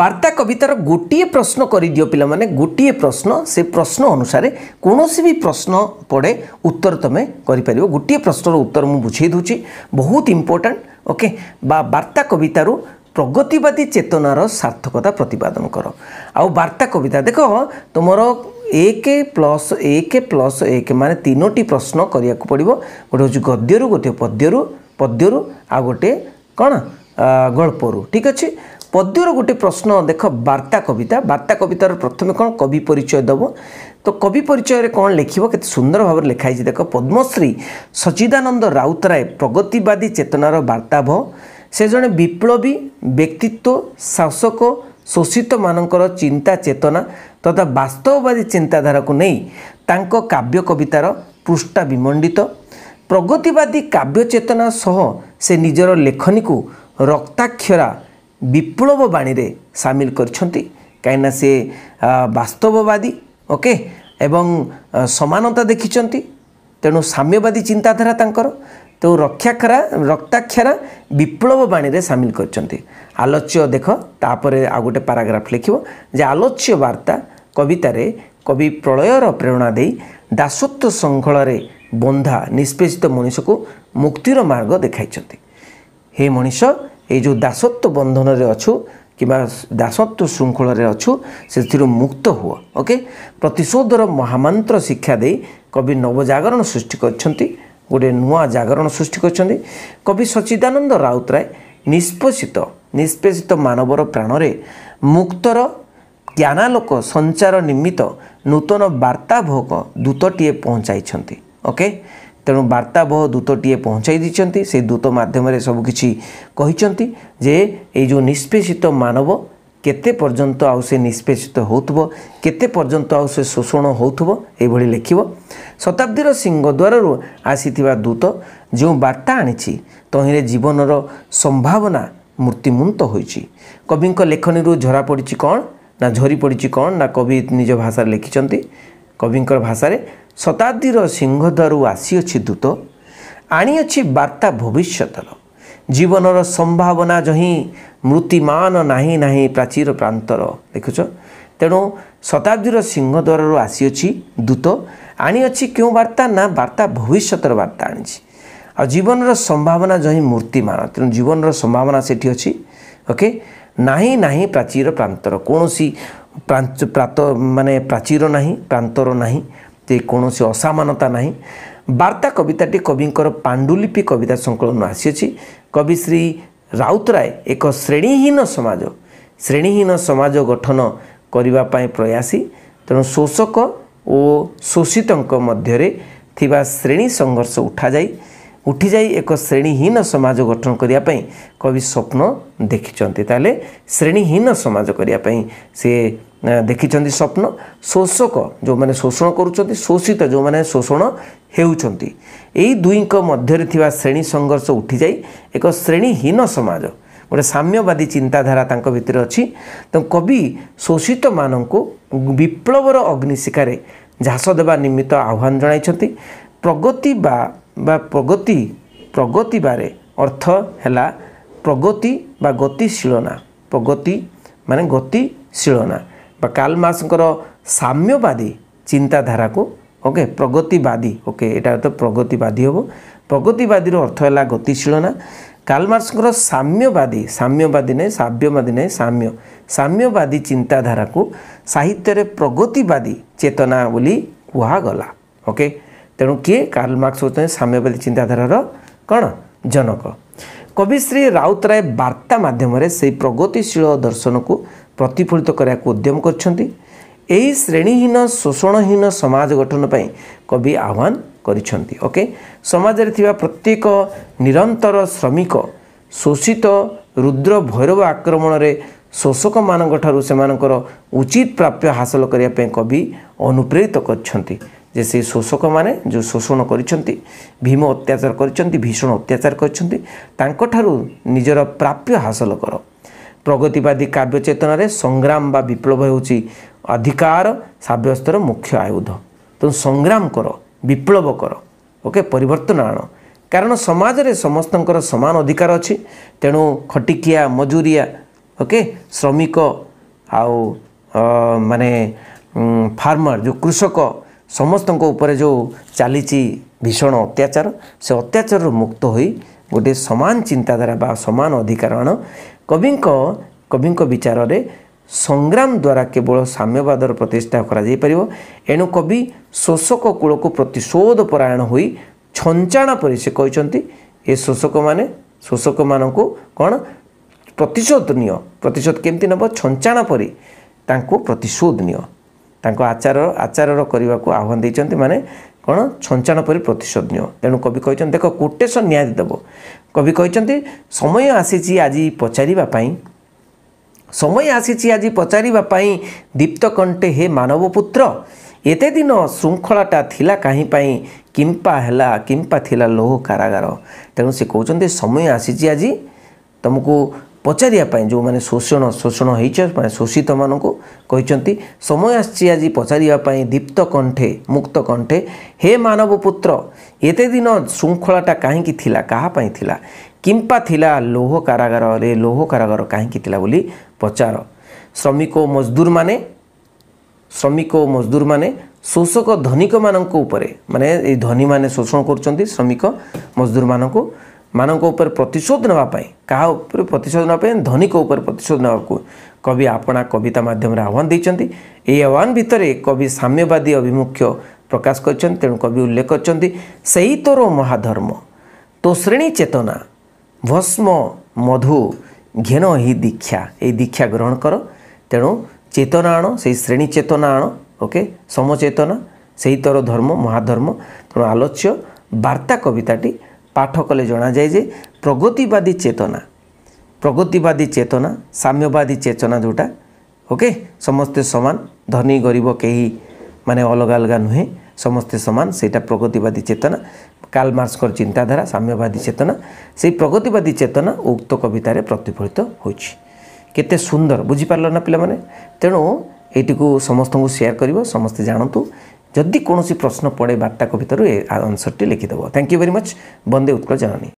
বার্তা কবিতার গোটিয়ে প্রশ্ন করে দিও পিলা মানে গোটিয়ে প্রশ্ন সে প্রশ্ন অনুসারে কোণী বি প্রশ্ন পড়ে উত্তর তুমি করিপার গোটিয়ে প্রশ্নর উত্তর মু বুঝাই দেছি বহুত ইম্পর্টাট ওকে বা বার্তা কবিতার প্রগতিবাদী চেতনার সার্থকতা প্রতিপাদন কর বার্তা কবিতা দেখ তোমার ଏକ ପ୍ଲସ୍ ଏକ ପ୍ଲସ୍ ଏକ ମାନେ ତିନୋଟି ପ୍ରଶ୍ନ କରିବାକୁ ପଡ଼ିବ গোটে হচ্ছে ଗଦ୍ୟରୁ গোটে ପଦ୍ୟରୁ ପଦ୍ୟରୁ আ গোটে କ'ଣ ଗଳ୍ପରୁ ঠিক আছে ପଦ୍ୟର ଗୋଟିଏ ପ୍ରଶ୍ନ ଦେଖ ବାର୍ତ୍ତା କବିତା ବାର୍ତ୍ତା କବିତାର ପ୍ରଥମେ କ'ଣ କବି ପରିଚୟ ଦେବ ତ କବି ପରିଚୟରେ କ'ଣ ଲେଖିବ କେତେ ସୁନ୍ଦର ଭାବରେ ଲେଖା ହେଇଛି ଦେଖ ପଦ୍ମଶ୍ରୀ ସଚ୍ଚିଦାନନ୍ଦ ରାଉତରାୟ ପ୍ରଗତିବାଦୀ ଚେତନାର ବାର୍ତ୍ତାଭ ସେ ଜଣେ ବିପ୍ଳବୀ ବ୍ୟକ୍ତିତ୍ୱ ଶାସକ ଶୋଷିତମାନଙ୍କର ଚିନ୍ତା ଚେତନା ତଥା ବାସ୍ତବବାଦୀ ଚିନ୍ତାଧାରାକୁ ନେଇ ତାଙ୍କ କାବ୍ୟ କବିତାର ପୃଷ୍ଠା ବିମଣ୍ଡିତ ପ୍ରଗତିବାଦୀ କାବ୍ୟ ଚେତନା ସହ ସେ ନିଜର ଲେଖନୀକୁ ରକ୍ତାକ୍ଷରା ବିପ୍ଳବ ବାଣୀରେ ସାମିଲ କରିଛନ୍ତି କାହିଁକିନା ସେ ବାସ୍ତବବାଦୀ ଓକେ ଏବଂ ସମାନତା ଦେଖିଛନ୍ତି ତେଣୁ ସାମ୍ୟବାଦୀ ଚିନ୍ତାଧାରା ତାଙ୍କର ତେଣୁ ରକ୍ଷାକ୍ଷରା ରକ୍ତାକ୍ଷରା ବିପ୍ଳବ ବାଣୀରେ ସାମିଲ କରିଛନ୍ତି ଆଲୋଚ୍ୟ ଦେଖ ତାପରେ ଆଉ ଗୋଟେ ପାରାଗ୍ରାଫ୍ ଲେଖିବ ଯେ ଆଲୋଚ୍ୟ ବାର୍ତ୍ତା କବିତାରେ କବି ପ୍ରଳୟର ପ୍ରେରଣା ଦେଇ ଦାସତ୍ୱ ସଂଘଳରେ ବନ୍ଧା ନିଷ୍ପେଷିତ ମଣିଷକୁ ମୁକ୍ତିର ମାର୍ଗ ଦେଖାଇଛନ୍ତି ହେ ମଣିଷ ଏଇ ଯେଉଁ ଦାସତ୍ୱ ବନ୍ଧନରେ ଅଛୁ କିମ୍ବା ଦାସତ୍ୱ ଶୃଙ୍ଖଳରେ ଅଛୁ ସେଥିରୁ ମୁକ୍ତ ହୁଅ ଓକେ ପ୍ରତିଶୋଧର ମହାମନ୍ତ୍ର ଶିକ୍ଷା ଦେଇ କବି ନବଜାଗରଣ ସୃଷ୍ଟି କରିଛନ୍ତି ଗୋଟିଏ ନୂଆ ଜାଗରଣ ସୃଷ୍ଟି କରିଛନ୍ତି କବି ସଚ୍ଚିଦାନନ୍ଦ ରାଉତରାୟ ନିଷ୍ପେଷିତ ନିଷ୍ପେଷିତ ମାନବର ପ୍ରାଣରେ ମୁକ୍ତର ଜ୍ଞାନାଲୋକ ସଞ୍ଚାର ନିମିତ୍ତ ନୂତନ ବାର୍ତ୍ତାଭୋଗ ଦୂତଟିଏ ପହଞ୍ଚାଇଛନ୍ତି ଓକେ okay? ତେଣୁ ବାର୍ତ୍ତାବହ ଦୂତଟିଏ ପହଞ୍ଚାଇ ଦେଇଛନ୍ତି ସେଇ ଦୂତ ମାଧ୍ୟମରେ ସବୁକିଛି କହିଛନ୍ତି ଯେ ଏଇ ଯେଉଁ ନିଷ୍ପେଷିତ ମାନବ କେତେ ପର୍ଯ୍ୟନ୍ତ ଆଉ ସେ ନିଷ୍ପେଷିତ ହେଉଥିବ କେତେ ପର୍ଯ୍ୟନ୍ତ ଆଉ ସେ ଶୋଷଣ ହେଉଥିବ ଏଭଳି ଲେଖିବ ଶତାବ୍ଦୀର ସିଂହଦ୍ୱାରରୁ ଆସିଥିବା ଦୂତ ଯେଉଁ ବାର୍ତ୍ତା ଆଣିଛି ତହିଁରେ ଜୀବନର ସମ୍ଭାବନା ମୂର୍ତ୍ତିମୂନ୍ତ ହୋଇଛି କବିଙ୍କ ଲେଖନୀରୁ ଝରା ପଡ଼ିଛି କ'ଣ ନା ଝରି ପଡ଼ିଛି କ'ଣ ନା କବି ନିଜ ଭାଷାରେ ଲେଖିଛନ୍ତି କବିଙ୍କର ଭାଷାରେ ଶତାବ୍ଦୀର ସିଂହଦ୍ୱାରରୁ ଆସିଅଛି ଦୂତ ଆଣିଅଛି ବାର୍ତ୍ତା ଭବିଷ୍ୟତର ଜୀବନର ସମ୍ଭାବନା ଜହିଁ ମୃତିମାନ ନାହିଁ ନାହିଁ ପ୍ରାଚୀର ପ୍ରାନ୍ତର ଦେଖୁଛ ତେଣୁ ଶତାବ୍ଦୀର ସିଂହ ଦ୍ୱାରରୁ ଆସିଅଛି ଦୂତ ଆଣିଅଛି କେଉଁ ବାର୍ତ୍ତା ନା ବାର୍ତ୍ତା ଭବିଷ୍ୟତର ବାର୍ତ୍ତା ଆଣିଛି ଆଉ ଜୀବନର ସମ୍ଭାବନା ଜହିଁ ମୂର୍ତ୍ତିମାନ ତେଣୁ ଜୀବନର ସମ୍ଭାବନା ସେଠି ଅଛି ଓକେ ନାହିଁ ନାହିଁ ପ୍ରାଚୀର ପ୍ରାନ୍ତର କୌଣସି ପ୍ରାନ୍ତ ମାନେ ପ୍ରାଚୀର ନାହିଁ ପ୍ରାନ୍ତର ନାହିଁ ଯେ କୌଣସି ଅସମାନତା ନାହିଁ ବାର୍ତ୍ତା କବିତାଟି କବିଙ୍କର ପାଣ୍ଡୁଲିପି କବିତା ସଂକଳନ ଆସିଅଛି କବି ଶ୍ରୀ ରାଉତରାୟ ଏକ ଶ୍ରେଣୀହୀନ ସମାଜ ଶ୍ରେଣୀହୀନ ସମାଜ ଗଠନ କରିବା ପାଇଁ ପ୍ରୟାସୀ ତେଣୁ ଶୋଷକ ଓ ଶୋଷିତଙ୍କ ମଧ୍ୟରେ ଥିବା ଶ୍ରେଣୀ ସଂଘର୍ଷ ଉଠାଯାଇ ଉଠିଯାଇ ଏକ ଶ୍ରେଣୀହୀନ ସମାଜ ଗଠନ କରିବା ପାଇଁ କବି ସ୍ୱପ୍ନ ଦେଖିଛନ୍ତି ତାହେଲେ ଶ୍ରେଣୀହୀନ ସମାଜ କରିବା ପାଇଁ ସେ ଦେଖିଛନ୍ତି ସ୍ୱପ୍ନ ଶୋଷକ ଯେଉଁମାନେ ଶୋଷଣ କରୁଛନ୍ତି ଶୋଷିତ ଯେଉଁମାନେ ଶୋଷଣ ହେଉଛନ୍ତି ଏଇ ଦୁଇଙ୍କ ମଧ୍ୟରେ ଥିବା ଶ୍ରେଣୀ ସଂଘର୍ଷ ଉଠିଯାଇ ଏକ ଶ୍ରେଣୀହୀନ ସମାଜ ଗୋଟିଏ ସାମ୍ୟବାଦୀ ଚିନ୍ତାଧାରା ତାଙ୍କ ଭିତରେ ଅଛି ତେଣୁ କବି ଶୋଷିତମାନଙ୍କୁ ବିପ୍ଳବର ଅଗ୍ନିଶିଖାରେ ଝାସ ଦେବା ନିମିତ୍ତ ଆହ୍ୱାନ ଜଣାଇଛନ୍ତି ପ୍ରଗତି ବା ବା ପ୍ରଗତି ପ୍ରଗତି ବାରେ ଅର୍ଥ ହେଲା ପ୍ରଗତି ବା ଗତିଶୀଳନା ପ୍ରଗତି ମାନେ ଗତିଶୀଳନା ବା କାଲମାସଙ୍କର ସାମ୍ୟବାଦୀ ଚିନ୍ତାଧାରାକୁ ଓକେ ପ୍ରଗତିବାଦୀ ଓକେ ଏଇଟା ତ ପ୍ରଗତିବାଦୀ ହେବ ପ୍ରଗତିବାଦୀର ଅର୍ଥ ହେଲା ଗତିଶୀଳନା କାଲମାର୍ସଙ୍କର ସାମ୍ୟବାଦୀ ସାମ୍ୟବାଦୀ ନାହିଁ ସାବ୍ୟବାଦୀ ନାହିଁ ସାମ୍ୟ ସାମ୍ୟବାଦୀ ଚିନ୍ତାଧାରାକୁ ସାହିତ୍ୟରେ ପ୍ରଗତିବାଦୀ ଚେତନା ବୋଲି କୁହାଗଲା ଓକେ ତେଣୁ କିଏ କାଲମାର୍କସ୍ ହେଉଛନ୍ତି ସାମ୍ୟବାଦୀ ଚିନ୍ତାଧାରାର କ'ଣ ଜନକ କବିଶ୍ରୀ ରାଉତରାୟ ବାର୍ତ୍ତା ମାଧ୍ୟମରେ ସେହି ପ୍ରଗତିଶୀଳ ଦର୍ଶନକୁ ପ୍ରତିଫଳିତ କରିବାକୁ ଉଦ୍ୟମ କରିଛନ୍ତି ଏହି ଶ୍ରେଣୀହୀନ ଶୋଷଣହୀନ ସମାଜ ଗଠନ ପାଇଁ କବି ଆହ୍ୱାନ କରିଛନ୍ତି ଓକେ ସମାଜରେ ଥିବା ପ୍ରତ୍ୟେକ ନିରନ୍ତର ଶ୍ରମିକ ଶୋଷିତ ରୁଦ୍ର ଭୈରବ ଆକ୍ରମଣରେ ଶୋଷକମାନଙ୍କ ଠାରୁ ସେମାନଙ୍କର ଉଚିତ ପ୍ରାପ୍ୟ ହାସଲ କରିବା ପାଇଁ କବି ଅନୁପ୍ରେରିତ କରିଛନ୍ତି ଯେ ସେ ଶୋଷକମାନେ ଯେଉଁ ଶୋଷଣ କରିଛନ୍ତି ଭୀମ ଅତ୍ୟାଚାର କରିଛନ୍ତି ଭୀଷଣ ଅତ୍ୟାଚାର କରିଛନ୍ତି ତାଙ୍କଠାରୁ ନିଜର ପ୍ରାପ୍ୟ ହାସଲ କର ପ୍ରଗତିବାଦୀ କାବ୍ୟ ଚେତନାରେ ସଂଗ୍ରାମ ବା ବିପ୍ଳବ ହେଉଛି ଅଧିକାର ସାବ୍ୟସ୍ତର ମୁଖ୍ୟ ଆୟୁଧ ତେଣୁ ସଂଗ୍ରାମ କର ବିପ୍ଳବ କର ଓକେ ପରିବର୍ତ୍ତନ ଆଣ କାରଣ ସମାଜରେ ସମସ୍ତଙ୍କର ସମାନ ଅଧିକାର ଅଛି ତେଣୁ ଖଟିକିଆ ମଜୁରିଆ ଓକେ ଶ୍ରମିକ ଆଉ ମାନେ ଫାର୍ମର ଯେଉଁ କୃଷକ ସମସ୍ତଙ୍କ ଉପରେ ଯେଉଁ ଚାଲିଛି ଭୀଷଣ ଅତ୍ୟାଚାର ସେ ଅତ୍ୟାଚାରରୁ ମୁକ୍ତ ହୋଇ ଗୋଟିଏ ସମାନ ଚିନ୍ତାଧାରା ବା ସମାନ ଅଧିକାର ଆଣ କବିଙ୍କ କବିଙ୍କ ବିଚାରରେ ସଂଗ୍ରାମ ଦ୍ୱାରା କେବଳ ସାମ୍ୟବାଦର ପ୍ରତିଷ୍ଠା କରାଯାଇପାରିବ ଏଣୁ କବି ଶୋଷକ କୂଳକୁ ପ୍ରତିଶୋଧ ପରାୟଣ ହୋଇ ଛଞ୍ଚାଣ ପରି ସେ କହିଛନ୍ତି ଏ ଶୋଷକମାନେ ଶୋଷକମାନଙ୍କୁ କ'ଣ ପ୍ରତିଶୋଧ ନିଅ ପ୍ରତିଶୋଧ କେମିତି ନେବ ଛଞ୍ଚାଣ ପରି ତାଙ୍କୁ ପ୍ରତିଶୋଧ ନିଅ ତାଙ୍କ ଆଚାର ଆଚାରର କରିବାକୁ ଆହ୍ୱାନ ଦେଇଛନ୍ତି ମାନେ କ'ଣ ଛଞ୍ଚାଣ ପରି ପ୍ରତିଶୋଧ ନିଅ ତେଣୁ କବି କହିଛନ୍ତି ଦେଖ କୋଟେସନ ନିହାତି ଦେବ କବି କହିଛନ୍ତି ସମୟ ଆସିଛି ଆଜି ପଚାରିବା ପାଇଁ ସମୟ ଆସିଛି ଆଜି ପଚାରିବା ପାଇଁ ଦୀପ୍ତ କଣ୍ଠେ ହେ ମାନବ ପୁତ୍ର ଏତେ ଦିନ ଶୃଙ୍ଖଳାଟା ଥିଲା କାହିଁ ପାଇଁ କିମ୍ପା ହେଲା କିମ୍ପା ଥିଲା ଲୋହ କାରାଗାର ତେଣୁ ସେ କହୁଛନ୍ତି ସମୟ ଆସିଛି ଆଜି ତୁମକୁ पचारे जो मैंने शोषण शोषण हो शोषित मानू कहते समय आज पचारे दीप्त कंठे मुक्त कंठे हे मानव पुत्र एत दिन श्रृंखलाटा कहीं कहपाला किंपा थी लौह कारागारे लौह कारागार कहीं पचार श्रमिक मजदूर मान श्रमिक मजदूर मान शोषक धनिक मानक मानने धनी मान शोषण करमिक मजदूर मानक ମାନଙ୍କ ଉପରେ ପ୍ରତିଶୋଧ ନେବା ପାଇଁ କାହା ଉପରେ ପ୍ରତିଶୋଧ ନେବା ପାଇଁ ଧନିକ ଉପରେ ପ୍ରତିଶୋଧ ନେବାକୁ କବି ଆପଣା କବିତା ମାଧ୍ୟମରେ ଆହ୍ୱାନ ଦେଇଛନ୍ତି ଏହି ଆହ୍ୱାନ ଭିତରେ କବି ସାମ୍ୟବାଦୀ ଅଭିମୁଖ୍ୟ ପ୍ରକାଶ କରିଛନ୍ତି ତେଣୁ କବି ଉଲ୍ଲେଖ କରିଛନ୍ତି ସେଇ ତୋର ମହାଧର୍ମ ତୋ ଶ୍ରେଣୀ ଚେତନା ଭସ୍ମ ମଧୁ ଘେନ ଏହି ଦୀକ୍ଷା ଏହି ଦୀକ୍ଷା ଗ୍ରହଣ କର ତେଣୁ ଚେତନା ଆଣ ସେଇ ଶ୍ରେଣୀ ଚେତନା ଆଣ ଓକେ ସମଚେତନା ସେହି ତୋର ଧର୍ମ ମହାଧର୍ମ ତେଣୁ ଆଲୋଚ୍ୟ ବାର୍ତ୍ତା କବିତାଟି পাঠ কলে জানা যায় যে প্রগতিবাদী চেতনা প্রগতিবাদী চেতনা সাম্যবাদী চেতনা যেটা ওকে সমস্তে সমান ধনী গরিব কেহি মানে অলগা অলগা নুহে সমস্তে সমান সেটা প্রগতিবাদী চেতনা কাল মার্কসর চিন্তাধারা সাম্যবাদী চেতনা সেই প্রগতিবাদী চেতনা উক্ত কবিতার প্রতিফলিত হয়েছে কেতে সুন্দর বুঝিপারল না পিলামানে তেণু এইটিকু সমস্ত সেয়ার করব সমস্তে জাণতু ଯଦି କୌଣସି ପ୍ରଶ୍ନ ପଡ଼େ ବାର୍ତ୍ତାକ ଭିତରୁ ଏ ଆନ୍ସରଟି ଲେଖିଦେବ ଥ୍ୟାଙ୍କ ୟୁ ଭେରି ମଚ୍ ବନ୍ଦେ ଉତ୍କଳ ଜନନୀ